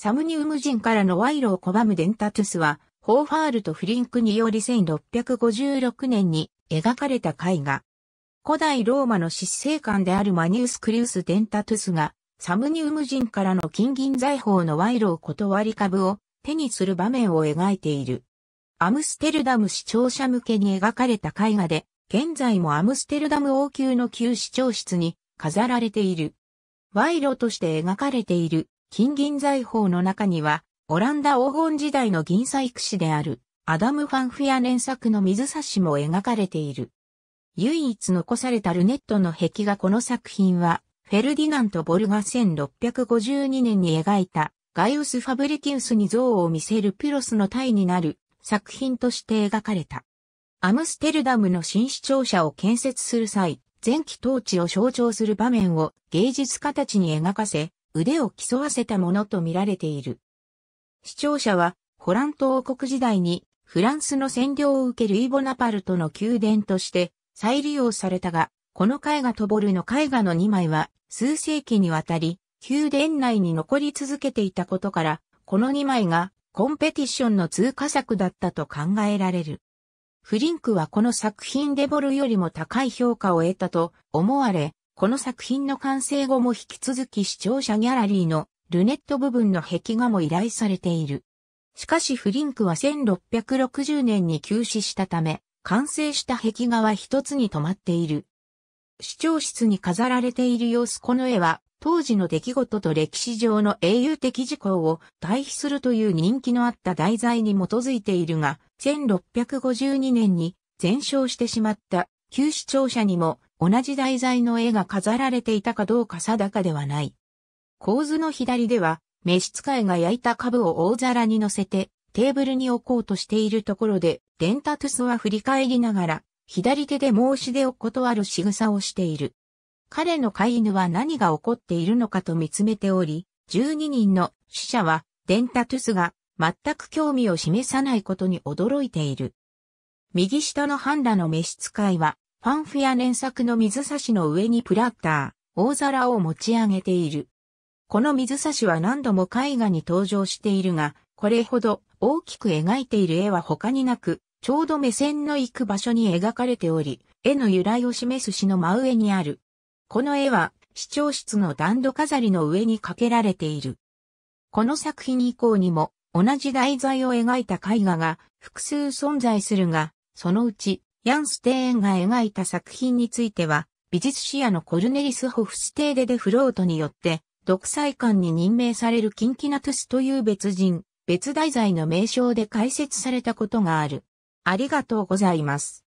サムニウム人からの賄賂を拒むデンタトゥスは、ホーファールとフリンクにより1656年に描かれた絵画。古代ローマの執政官であるマニウス・クリウス・デンタトゥスが、サムニウム人からの金銀財宝の賄賂を断り株を手にする場面を描いている。アムステルダム市庁舎向けに描かれた絵画で、現在もアムステルダム王宮の旧市庁室に飾られている。賄賂として描かれている金銀財宝の中には、オランダ黄金時代の銀細工師である、アダム・ファンフィア連作の水差しも描かれている。唯一残されたルネットの壁画この作品は、フェルディナント・ボルが1652年に描いた、ガイウス・ファブリキウスに像を見せるピロスの体になる作品として描かれた。アムステルダムの新市庁舎を建設する際、前期統治を象徴する場面を芸術家たちに描かせ、腕を競わせたものと見られている。視聴者は、ホラント王国時代にフランスの占領を受けるイボナパルトの宮殿として再利用されたが、この絵画とボルの絵画の2枚は数世紀にわたり宮殿内に残り続けていたことから、この2枚がコンペティションの通過作だったと考えられる。フリンクはこの作品でボルよりも高い評価を得たと思われ、この作品の完成後も引き続き視聴者ギャラリーのルネット部分の壁画も依頼されている。しかしフリンクは1660年に休止したため、完成した壁画は一つに止まっている。視聴室に飾られている様子この絵は、当時の出来事と歴史上の英雄的事項を対比するという人気のあった題材に基づいているが、1652年に全焼してしまった旧市庁舎にも同じ題材の絵が飾られていたかどうか定かではない。構図の左では、召使いが焼いた株を大皿に乗せて、テーブルに置こうとしているところで、デンタトゥスは振り返りながら、左手で申し出を断る仕草をしている。彼の飼い犬は何が起こっているのかと見つめており、12人の死者は、デンタトゥスが全く興味を示さないことに驚いている。右下のハンの召使いは、ファンフィア連作の水差しの上にプラッター、大皿を持ち上げている。この水差しは何度も絵画に登場しているが、これほど大きく描いている絵は他になく、ちょうど目線の行く場所に描かれており、絵の由来を示す詩の真上にある。この絵は、市長室の段戸飾りの上にかけられている。この作品以降にも、同じ題材を描いた絵画が複数存在するが、そのうち、ヤン・ステーンが描いた作品については、美術史野のコルネリス・ホフステーデ・デ・フロートによって、独裁官に任命されるキンキナトゥスという別人、別題材の名称で解説されたことがある。ありがとうございます。